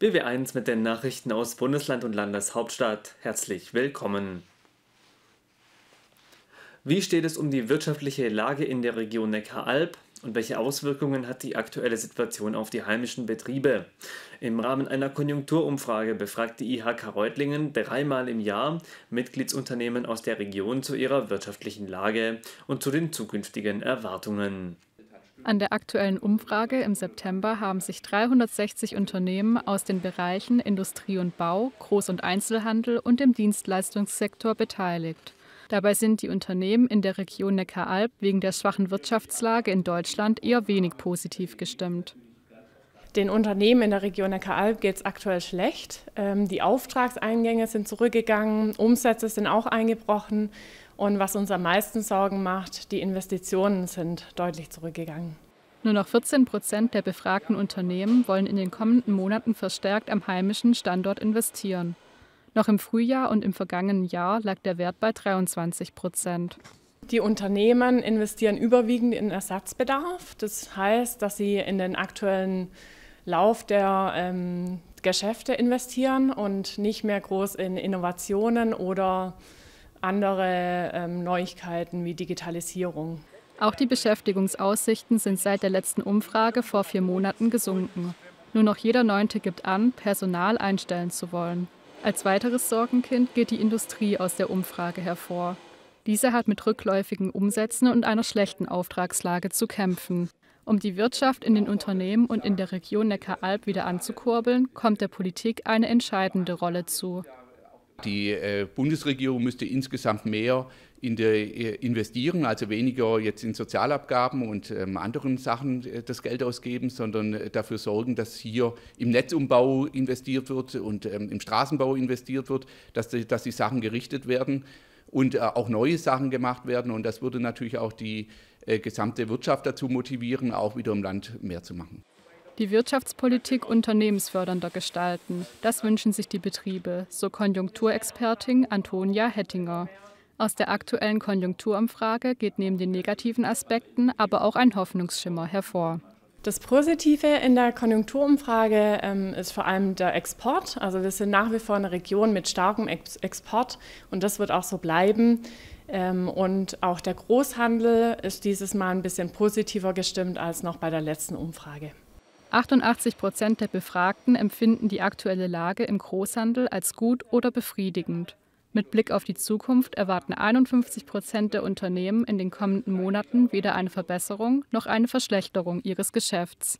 BW1 mit den Nachrichten aus Bundesland und Landeshauptstadt. Herzlich willkommen. Wie steht es um die wirtschaftliche Lage in der Region Neckaralb und welche Auswirkungen hat die aktuelle Situation auf die heimischen Betriebe? Im Rahmen einer Konjunkturumfrage befragt die IHK Reutlingen dreimal im Jahr Mitgliedsunternehmen aus der Region zu ihrer wirtschaftlichen Lage und zu den zukünftigen Erwartungen. An der aktuellen Umfrage im September haben sich 360 Unternehmen aus den Bereichen Industrie und Bau, Groß- und Einzelhandel und dem Dienstleistungssektor beteiligt. Dabei sind die Unternehmen in der Region Neckaralb wegen der schwachen Wirtschaftslage in Deutschland eher wenig positiv gestimmt. Den Unternehmen in der Region Neckaralb geht es aktuell schlecht. Ähm, die Auftragseingänge sind zurückgegangen, Umsätze sind auch eingebrochen und was uns am meisten Sorgen macht, die Investitionen sind deutlich zurückgegangen. Nur noch 14 Prozent der befragten Unternehmen wollen in den kommenden Monaten verstärkt am heimischen Standort investieren. Noch im Frühjahr und im vergangenen Jahr lag der Wert bei 23 Prozent. Die Unternehmen investieren überwiegend in Ersatzbedarf. Das heißt, dass sie in den aktuellen Lauf der ähm, Geschäfte investieren und nicht mehr groß in Innovationen oder andere ähm, Neuigkeiten wie Digitalisierung. Auch die Beschäftigungsaussichten sind seit der letzten Umfrage vor vier Monaten gesunken. Nur noch jeder Neunte gibt an, Personal einstellen zu wollen. Als weiteres Sorgenkind geht die Industrie aus der Umfrage hervor. Diese hat mit rückläufigen Umsätzen und einer schlechten Auftragslage zu kämpfen. Um die Wirtschaft in den Unternehmen und in der Region Neckaralb wieder anzukurbeln, kommt der Politik eine entscheidende Rolle zu. Die äh, Bundesregierung müsste insgesamt mehr in der, äh, investieren, also weniger jetzt in Sozialabgaben und ähm, anderen Sachen äh, das Geld ausgeben, sondern äh, dafür sorgen, dass hier im Netzumbau investiert wird und ähm, im Straßenbau investiert wird, dass die, dass die Sachen gerichtet werden und äh, auch neue Sachen gemacht werden. Und das würde natürlich auch die äh, gesamte Wirtschaft dazu motivieren, auch wieder im Land mehr zu machen die Wirtschaftspolitik unternehmensfördernder gestalten. Das wünschen sich die Betriebe, so Konjunkturexpertin Antonia Hettinger. Aus der aktuellen Konjunkturumfrage geht neben den negativen Aspekten aber auch ein Hoffnungsschimmer hervor. Das Positive in der Konjunkturumfrage ähm, ist vor allem der Export. Also wir sind nach wie vor eine Region mit starkem Ex Export und das wird auch so bleiben. Ähm, und auch der Großhandel ist dieses Mal ein bisschen positiver gestimmt als noch bei der letzten Umfrage. 88 Prozent der Befragten empfinden die aktuelle Lage im Großhandel als gut oder befriedigend. Mit Blick auf die Zukunft erwarten 51 Prozent der Unternehmen in den kommenden Monaten weder eine Verbesserung noch eine Verschlechterung ihres Geschäfts.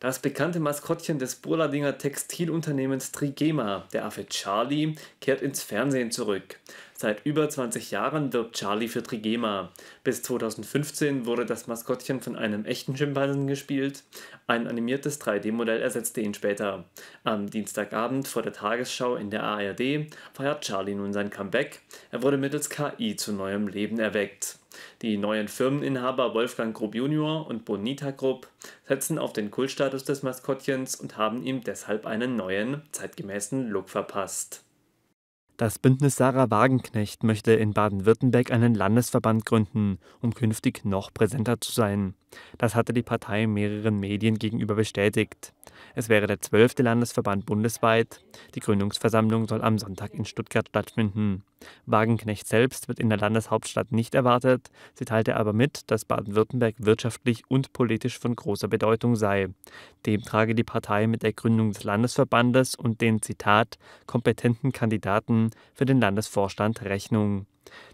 Das bekannte Maskottchen des Burladinger Textilunternehmens Trigema, der Affe Charlie, kehrt ins Fernsehen zurück. Seit über 20 Jahren wirbt Charlie für Trigema. Bis 2015 wurde das Maskottchen von einem echten Schimpansen gespielt. Ein animiertes 3D-Modell ersetzte ihn später. Am Dienstagabend vor der Tagesschau in der ARD feiert Charlie nun sein Comeback. Er wurde mittels KI zu neuem Leben erweckt. Die neuen Firmeninhaber Wolfgang Grupp Jr. und Bonita Grupp setzen auf den Kultstatus des Maskottchens und haben ihm deshalb einen neuen, zeitgemäßen Look verpasst. Das Bündnis Sarah Wagenknecht möchte in Baden-Württemberg einen Landesverband gründen, um künftig noch präsenter zu sein. Das hatte die Partei mehreren Medien gegenüber bestätigt. Es wäre der zwölfte Landesverband bundesweit. Die Gründungsversammlung soll am Sonntag in Stuttgart stattfinden. Wagenknecht selbst wird in der Landeshauptstadt nicht erwartet. Sie teilte aber mit, dass Baden-Württemberg wirtschaftlich und politisch von großer Bedeutung sei. Dem trage die Partei mit der Gründung des Landesverbandes und den Zitat kompetenten Kandidaten Kosten für den Landesvorstand Rechnung.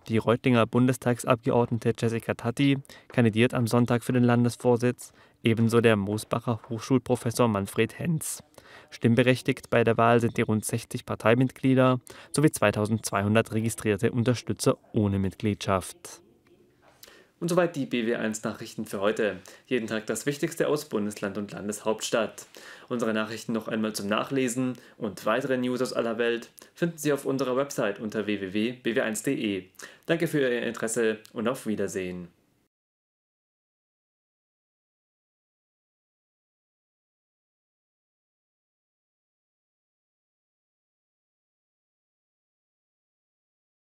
Die Reutlinger Bundestagsabgeordnete Jessica Tatti kandidiert am Sonntag für den Landesvorsitz, ebenso der Moosbacher Hochschulprofessor Manfred Henz. Stimmberechtigt bei der Wahl sind die rund 60 Parteimitglieder sowie 2200 registrierte Unterstützer ohne Mitgliedschaft. Und soweit die BW1 Nachrichten für heute. Jeden Tag das Wichtigste aus Bundesland und Landeshauptstadt. Unsere Nachrichten noch einmal zum Nachlesen und weitere News aus aller Welt finden Sie auf unserer Website unter www.bw1.de. Danke für Ihr Interesse und auf Wiedersehen.